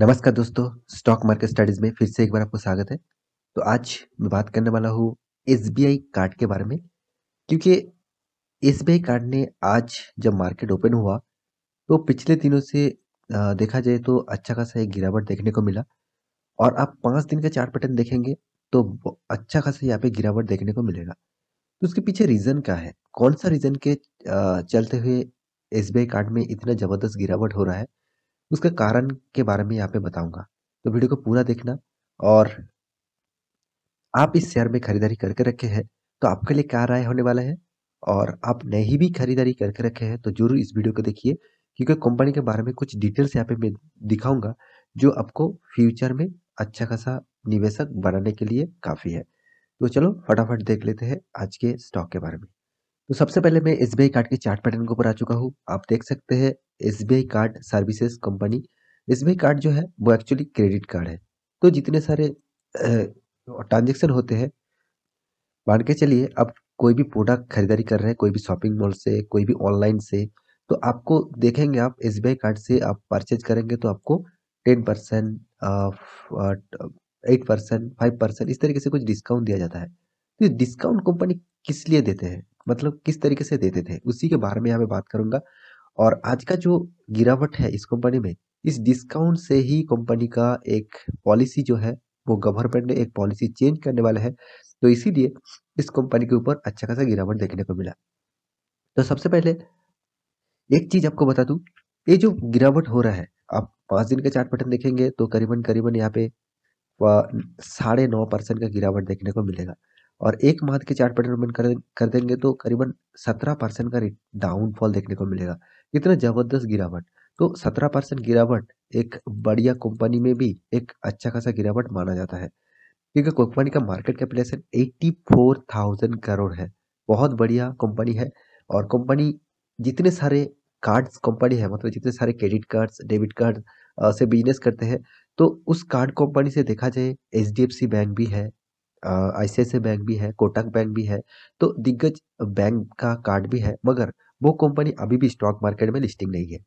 नमस्कार दोस्तों stock market studies में फिर से एक बार आपको स्वागत है तो आज मैं बात करने वाला हूँ एस कार्ड के बारे में क्योंकि एस कार्ड ने आज जब मार्केट ओपन हुआ तो पिछले दिनों से देखा जाए तो अच्छा खासा एक गिरावट देखने को मिला और आप पाँच दिन का चार्ट पैटर्न देखेंगे तो अच्छा खासा यहाँ पे गिरावट देखने को मिलेगा तो उसके पीछे रीज़न क्या है कौन सा रीज़न के चलते हुए एस कार्ड में इतना ज़बरदस्त गिरावट हो रहा है उसके कारण के बारे में यहाँ पे बताऊंगा तो वीडियो को पूरा देखना और आप इस शेयर में खरीदारी करके रखे हैं तो आपके लिए क्या राय होने वाला है और आप नहीं भी खरीदारी करके रखे हैं तो जरूर इस वीडियो को देखिए क्योंकि कंपनी के बारे में कुछ डिटेल्स यहाँ पे मैं दिखाऊंगा जो आपको फ्यूचर में अच्छा खासा निवेशक बनाने के लिए काफ़ी है तो चलो फटाफट देख लेते हैं आज के स्टॉक के बारे में तो सबसे पहले मैं एस कार्ड के चार्ट पैटर्न के ऊपर आ चुका हूँ आप देख सकते हैं S card services company S card जो है वो एक्चुअली क्रेडिट कार्ड है तो जितने सारे ट्रांजेक्शन होते हैं मान के चलिए आप कोई भी प्रोडक्ट खरीदारी कर रहे हैं कोई भी शॉपिंग मॉल से कोई भी ऑनलाइन से तो आपको देखेंगे आप एस कार्ड से आप परचेज करेंगे तो आपको ten percent eight percent five percent इस तरीके से कुछ डिस्काउंट दिया जाता है तो डिस्काउंट कंपनी किस लिए देते हैं मतलब किस तरीके से देते थे उसी के बारे में यहाँ पे बात करूंगा और आज का जो गिरावट है इस कंपनी में इस डिस्काउंट से ही कंपनी का एक पॉलिसी जो है वो गवर्नमेंट ने एक पॉलिसी चेंज करने वाला है तो इसीलिए इस कंपनी के ऊपर अच्छा खासा गिरावट देखने को मिला तो सबसे पहले एक चीज आपको बता दू ये जो गिरावट हो रहा है आप पांच दिन का चार्ट पैटर्न देखेंगे तो करीबन करीबन यहाँ पे साढ़े नौ परसेंट का गिरावट देखने को मिलेगा और एक माह के चार्ट पैटर्न ओपन कर देंगे तो करीबन सत्रह परसेंट का डाउनफॉल देखने को मिलेगा इतना ज़बरदस्त गिरावट तो सत्रह परसेंट गिरावट एक बढ़िया कंपनी में भी एक अच्छा खासा गिरावट माना जाता है क्योंकि कंपनी का market capitalization eighty four thousand crore है बहुत बढ़िया कंपनी है और कंपनी जितने सारे कार्ड्स कंपनी है मतलब जितने सारे क्रेडिट कार्ड्स डेबिट कार्ड से बिजनेस करते हैं तो उस कार्ड कंपनी से देखा जाए एच बैंक भी है आई सी बैंक भी है कोटक बैंक भी है तो दिग्गज बैंक का कार्ड भी है मगर वो कंपनी अभी भी स्टॉक मार्केट में लिस्टिंग नहीं है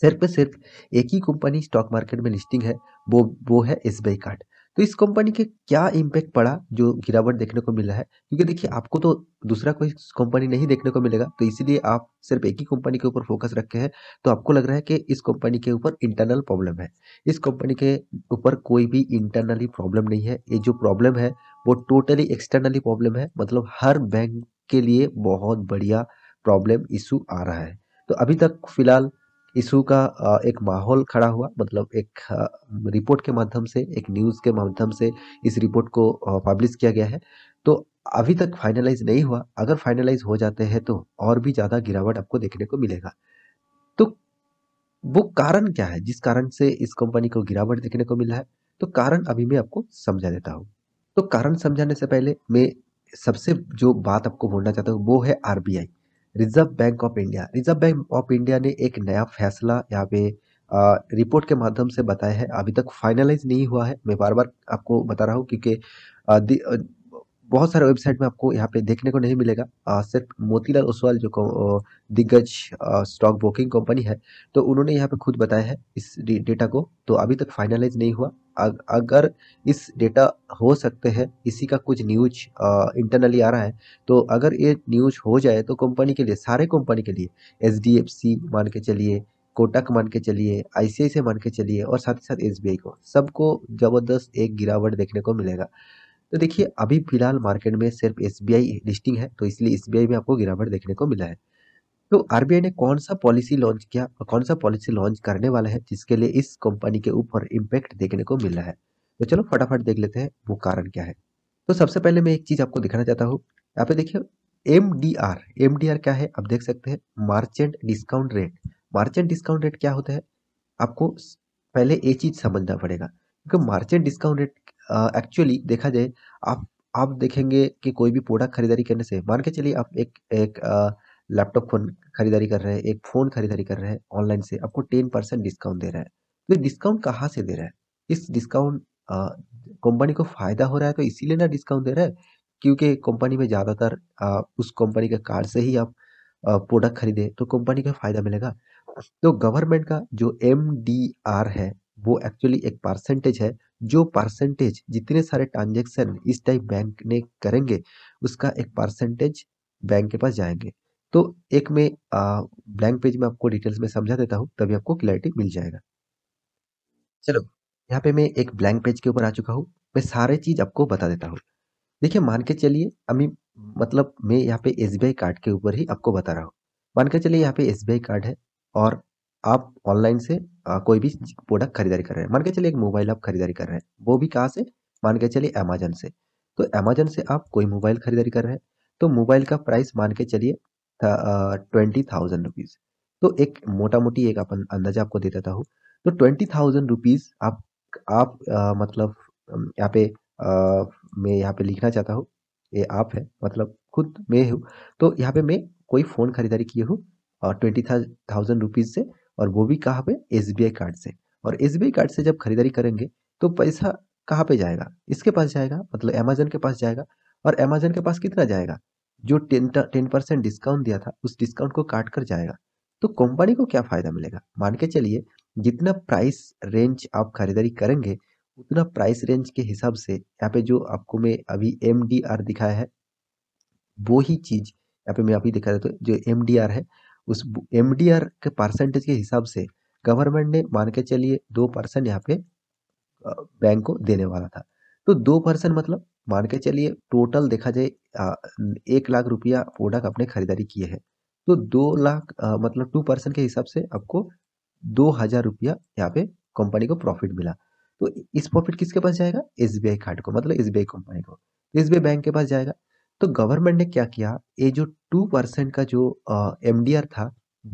सिर्फ सिर्फ एक ही कंपनी स्टॉक मार्केट में लिस्टिंग है वो वो है एस कार्ड तो इस कंपनी के क्या इम्पैक्ट पड़ा जो गिरावट देखने को मिला है क्योंकि देखिए आपको तो दूसरा कोई कंपनी नहीं देखने को मिलेगा तो इसीलिए आप सिर्फ एक ही कंपनी के ऊपर फोकस रखे हैं तो आपको लग रहा है कि इस कंपनी के ऊपर इंटरनल प्रॉब्लम है इस कंपनी के ऊपर कोई भी इंटरनली प्रॉब्लम नहीं है ये जो प्रॉब्लम है वो टोटली एक्सटर्नली प्रॉब्लम है मतलब हर बैंक के लिए बहुत बढ़िया प्रॉब्लम इशू आ रहा है तो अभी तक फिलहाल इशू का एक माहौल खड़ा हुआ मतलब एक रिपोर्ट के माध्यम से एक न्यूज़ के माध्यम से इस रिपोर्ट को पब्लिश किया गया है तो अभी तक फाइनलाइज नहीं हुआ अगर फाइनलाइज हो जाते हैं तो और भी ज़्यादा गिरावट आपको देखने को मिलेगा तो वो कारण क्या है जिस कारण से इस कंपनी को गिरावट देखने को मिला है तो कारण अभी मैं आपको समझा देता हूँ तो कारण समझाने से पहले मैं सबसे जो बात आपको बोलना चाहता हूँ वो है RBI reserve bank of India reserve bank of India ने एक नया फैसला यहाँ पे रिपोर्ट के माध्यम से बताया है अभी तक फाइनलाइज नहीं हुआ है मैं बार बार आपको बता रहा हूँ क्योंकि बहुत सारे वेबसाइट में आपको यहाँ पे देखने को नहीं मिलेगा आ, सिर्फ मोतीलाल ओसवाल जो दिग्गज स्टॉक ब्रोकिंग कंपनी है तो उन्होंने यहाँ पे खुद बताया है इस डेटा को तो अभी तक फाइनलाइज नहीं हुआ अगर इस डेटा हो सकते हैं इसी का कुछ न्यूज इंटरनली आ रहा है तो अगर ये न्यूज हो जाए तो कंपनी के लिए सारे कंपनी के लिए एच मान के चलिए कोटक मान के चलिए आई मान के चलिए और साथ ही साथ एस को सबको ज़बरदस्त एक गिरावट देखने को मिलेगा तो देखिए अभी फिलहाल मार्केट में सिर्फ एस लिस्टिंग है तो इसलिए एस में आपको गिरावट देखने को मिला है तो आर ने कौन सा पॉलिसी लॉन्च किया और कौन सा पॉलिसी लॉन्च करने वाला है जिसके लिए इस कंपनी के ऊपर इम्पैक्ट देखने को मिल रहा है तो चलो फटाफट देख लेते हैं वो कारण क्या है तो सबसे पहले मैं एक चीज़ आपको दिखाना चाहता हूँ यहाँ पे देखिए M D R M D R क्या है आप देख सकते हैं merchant discount rate merchant discount rate क्या होता है आपको पहले ये चीज़ समझना पड़ेगा क्योंकि मार्चेंट डिस्काउंट रेट एक्चुअली देखा जाए आप आप देखेंगे कि कोई भी प्रोडक्ट खरीदारी करने से मान के चलिए आप एक एक लैपटॉप फोन खरीदारी कर रहे हैं एक फ़ोन खरीदारी कर रहे हैं ऑनलाइन से आपको टेन परसेंट डिस्काउंट दे रहा है तो डिस्काउंट कहाँ से दे रहा है इस डिस्काउंट कंपनी को फ़ायदा हो रहा है तो इसीलिए ना डिस्काउंट दे रहा है क्योंकि कंपनी में ज़्यादातर उस कंपनी के कार्ड से ही आप प्रोडक्ट खरीदे तो कंपनी का फ़ायदा मिलेगा तो गवर्नमेंट का जो एम है वो एक्चुअली एक परसेंटेज है जो परसेंटेज जितने सारे ट्रांजेक्शन इस टाइप बैंक ने करेंगे उसका एक परसेंटेज बैंक के पास जाएंगे तो एक में ब्लैंक पेज में आपको डिटेल्स में समझा देता हूँ तभी आपको क्लैरिटी मिल जाएगा चलो यहाँ पे मैं एक ब्लैंक पेज के ऊपर आ चुका हूँ मैं सारे चीज़ आपको बता देता हूँ देखिए मान के चलिए अभी मतलब मैं यहाँ पे एस कार्ड के ऊपर ही आपको बता रहा हूँ मान के चलिए यहाँ पे एस कार्ड है और आप ऑनलाइन से कोई भी प्रोडक्ट खरीदारी कर रहे हैं मान के चलिए एक मोबाइल आप खरीदारी कर रहे हैं वो भी कहाँ से मान के चलिए अमेजन से तो अमेजन से आप कोई मोबाइल खरीदारी कर रहे हैं तो मोबाइल का प्राइस मान के चलिए ट्वेंटी थाउजेंड रुपीज़ तो एक मोटा मोटी एक अपन अंदाजा आपको दे देता हूँ तो ट्वेंटी थाउजेंड रुपीज़ आप आप आ, मतलब यहाँ पे आ, मैं यहाँ पे लिखना चाहता हूँ ये आप है मतलब खुद मैं हूँ तो यहाँ पे मैं कोई फ़ोन खरीदारी किए हूँ ट्वेंटी थाउजेंड रुपीज़ से और वो भी कहाँ पे एस कार्ड से और एस कार्ड से जब खरीदारी करेंगे तो पैसा कहाँ पे जाएगा इसके पास जाएगा मतलब अमेजन के पास जाएगा और अमेजन के पास कितना जाएगा जो टेन टेन परसेंट डिस्काउंट दिया था उस डिस्काउंट को काट कर जाएगा तो कंपनी को क्या फ़ायदा मिलेगा मान के चलिए जितना प्राइस रेंज आप खरीदारी करेंगे उतना प्राइस रेंज के हिसाब से यहाँ पे जो आपको मैं अभी एम दिखाया है वो ही चीज़ यहाँ पे मैं अभी दिखा देता हूँ तो जो एम है उस एम के परसेंटेज के हिसाब से गवर्नमेंट ने मान के चलिए दो परसेंट यहाँ पे बैंक को देने वाला था तो दो परसेंट मतलब मान के चलिए टोटल देखा जाए एक लाख रुपया प्रोडक्ट आपने खरीदारी किए हैं तो दो लाख मतलब टू परसेंट के हिसाब से आपको दो हज़ार रुपया यहाँ पे कंपनी को प्रॉफिट मिला तो इस प्रॉफिट किसके पास जाएगा एस कार्ड को मतलब एस कंपनी को एस बैंक के पास जाएगा तो गवर्नमेंट ने क्या किया ये जो टू परसेंट का जो एम था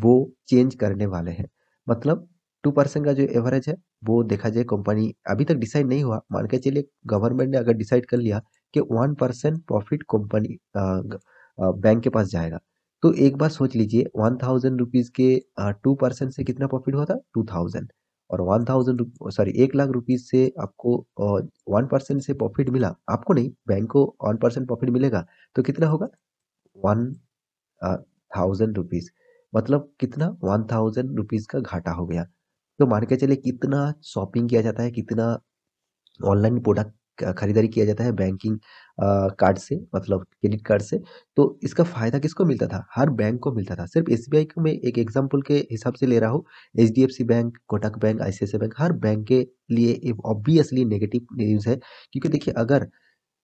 वो चेंज करने वाले हैं मतलब टू परसेंट का जो एवरेज है वो देखा जाए कंपनी अभी तक डिसाइड नहीं हुआ मान के चलिए गवर्नमेंट ने अगर डिसाइड कर लिया कि one percent profit company bank के पास जाएगा तो एक बार सोच लीजिए वन थाउजेंड रुपीज़ के टू परसेंट से कितना प्रॉफिट हुआ था टू थाउजेंड और वन थाउजेंड सॉरी एक लाख रुपीज़ से आपको वन परसेंट से प्रॉफिट मिला आपको नहीं बैंक को वन परसेंट प्रॉफिट मिलेगा तो कितना होगा वन थाउजेंड रुपीज़ मतलब कितना वन थाउजेंड रुपीज़ का घाटा हो गया तो मान के चले कितना शॉपिंग किया जाता है कितना ऑनलाइन प्रोडक्ट खरीदारी किया जाता है बैंकिंग कार्ड से मतलब क्रेडिट कार्ड से तो इसका फ़ायदा किसको मिलता था हर बैंक को मिलता था सिर्फ एस बी में एक एग्जाम्पल के हिसाब से ले रहा हूँ H D F C bank Kotak bank I bank हर बैंक के लिए ऑब्वियसली नेगेटिव न्यूज़ है क्योंकि देखिए अगर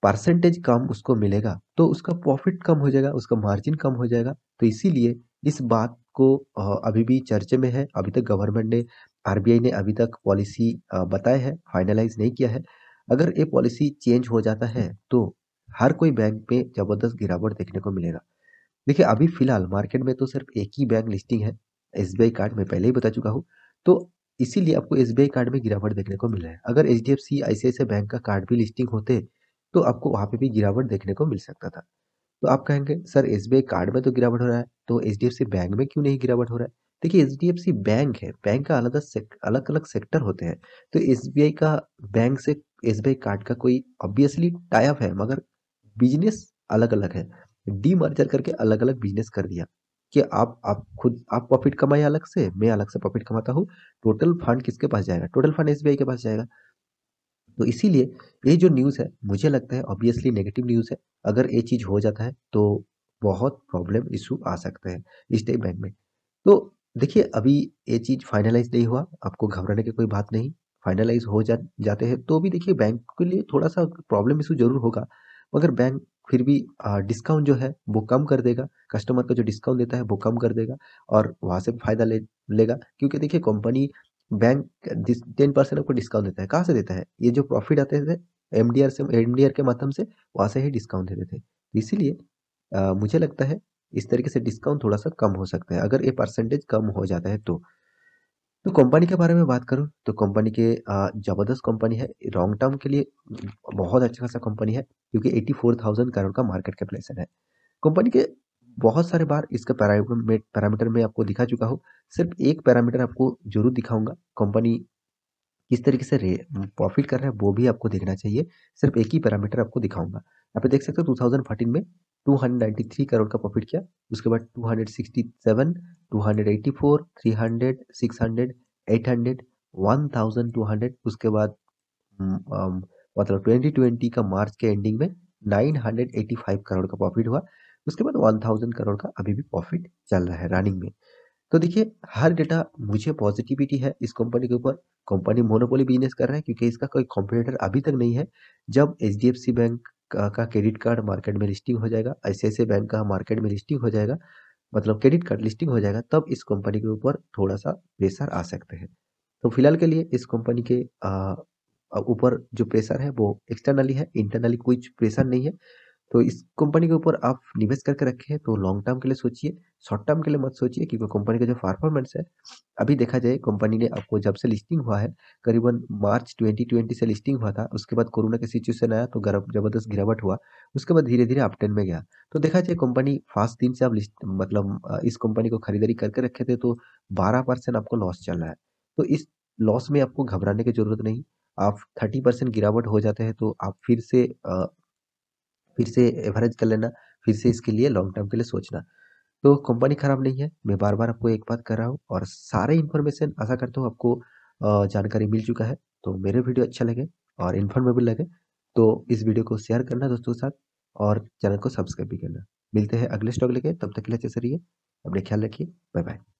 परसेंटेज कम उसको मिलेगा तो उसका प्रॉफिट कम हो जाएगा उसका मार्जिन कम हो जाएगा तो इसीलिए इस बात को अभी भी चर्चे में है अभी तक गवर्नमेंट ने आरबीआई ने अभी तक पॉलिसी बताया है फाइनलाइज नहीं किया है अगर ये पॉलिसी चेंज हो जाता है तो हर कोई बैंक में ज़बरदस्त गिरावट देखने को मिलेगा देखिए अभी फिलहाल मार्केट में तो सिर्फ एक ही बैंक लिस्टिंग है एस कार्ड में पहले ही बता चुका हूँ तो इसीलिए आपको एस कार्ड में गिरावट देखने को मिल रहा है अगर H D F C I bank का कार्ड भी लिस्टिंग होते तो आपको वहाँ पे भी गिरावट देखने को मिल सकता था तो आप कहेंगे सर एस कार्ड में तो गिरावट हो रहा है तो एच बैंक में क्यों नहीं गिरावट हो रहा है देखिए एच बैंक है बैंक का अलग अलग अलग अलग सेक्टर होते हैं तो एस का बैंक से एस कार्ड का कोई ऑब्वियसली टाइप है मगर बिजनेस अलग अलग है डी मर्जर करके अलग अलग बिजनेस कर दिया कि आप आप खुद आप प्रॉफिट कमाए अलग से मैं अलग से प्रॉफिट कमाता हूँ टोटल फंड किसके पास जाएगा टोटल फंड आई के पास जाएगा तो इसीलिए ये जो न्यूज़ है मुझे लगता है ऑब्वियसली नेगेटिव न्यूज़ है अगर ये चीज़ हो जाता है तो बहुत प्रॉब्लम इशू आ सकते हैं स्टेट बैंक में तो देखिए अभी ये चीज़ फाइनलाइज नहीं हुआ आपको घबराने की कोई बात नहीं फाइनलाइज हो जा जाते हैं तो भी देखिए बैंक के लिए थोड़ा सा प्रॉब्लम इशू जरूर होगा मगर बैंक फिर भी डिस्काउंट जो है वो कम कर देगा कस्टमर का जो डिस्काउंट देता है वो कम कर देगा और वहाँ से फ़ायदा ले लेगा क्योंकि देखिए कंपनी बैंक टेन परसेंट आपको डिस्काउंट देता है कहाँ से देता है ये जो प्रॉफिट आते थे एम से एम के माध्यम से वहाँ से ही डिस्काउंट देते थे इसीलिए मुझे लगता है इस तरीके से डिस्काउंट थोड़ा सा कम हो सकता है अगर ये परसेंटेज कम हो जाता है तो तो कंपनी के बारे में बात करूँ तो कंपनी के ज़बरदस्त कंपनी है लॉन्ग टर्म के लिए बहुत अच्छा खासा कंपनी है क्योंकि एट्टी फोर थाउजेंड करोड़ का मार्केट कैपिटलाइजेशन है कंपनी के बहुत सारे बार इसका पैरामीटर में आपको दिखा चुका हूँ सिर्फ एक पैरामीटर आपको जरूर दिखाऊंगा कंपनी किस तरीके से प्रॉफिट कर रहा है वो भी आपको देखना चाहिए सिर्फ एक ही पैरामीटर आपको दिखाऊंगा आप देख सकते हो टू में 293 करोड़ का प्रॉफिट किया उसके बाद 267 उसके बाद मतलब 2020 का मार्च के एंडिंग में 985 करोड़ का प्रॉफिट हुआ उसके बाद 1000 करोड़ का अभी भी प्रॉफिट चल रहा है रनिंग में तो देखिए हर डेटा मुझे पॉजिटिविटी है इस कंपनी के ऊपर कंपनी मोनोपोली बिजनेस कर रहा है क्योंकि इसका कोई कॉम्पिटेटर अभी तक नहीं है जब एच बैंक का क्रेडिट कार्ड मार्केट में लिस्टिंग हो जाएगा ऐसे ऐसे बैंक का मार्केट में लिस्टिंग हो जाएगा मतलब क्रेडिट कार्ड लिस्टिंग हो जाएगा तब इस कंपनी के ऊपर थोड़ा सा प्रेशर आ सकते हैं तो फिलहाल के लिए इस कंपनी के ऊपर जो प्रेशर है वो एक्सटर्नली है इंटरनली कोई प्रेशर नहीं है तो इस कंपनी के ऊपर आप निवेश करके रखें तो लॉन्ग टर्म के लिए सोचिए शॉर्ट टर्म के लिए मत सोचिए क्योंकि कंपनी का जो परफॉर्मेंस है अभी देखा जाए कंपनी ने आपको जब से लिस्टिंग हुआ है करीबन मार्च 2020 से लिस्टिंग हुआ था उसके बाद कोरोना का सिचुएशन आया तो ज़बरदस्त गिरावट हुआ उसके बाद धीरे धीरे अपटेन में गया तो देखा जाए कंपनी फास्ट दिन से आप मतलब इस कंपनी को खरीदारी करके रखे थे तो बारह आपको लॉस चल रहा है तो इस लॉस में आपको घबराने की ज़रूरत नहीं आप थर्टी परसेंट गिरावट हो जाते हैं तो आप फिर से फिर से एवरेज कर लेना फिर से इसके लिए लॉन्ग टर्म के लिए सोचना तो कंपनी ख़राब नहीं है मैं बार बार आपको एक बात कर रहा हूँ और सारे इन्फॉर्मेशन आशा करता हूँ आपको जानकारी मिल चुका है तो मेरे वीडियो अच्छा लगे और इन्फॉर्मेबल लगे तो इस वीडियो को शेयर करना दोस्तों के साथ और चैनल को सब्सक्राइब भी करना मिलते हैं अगले स्टॉक लेके तब तक के लिए अच्छे से रहिए अपने ख्याल रखिए बाय बाय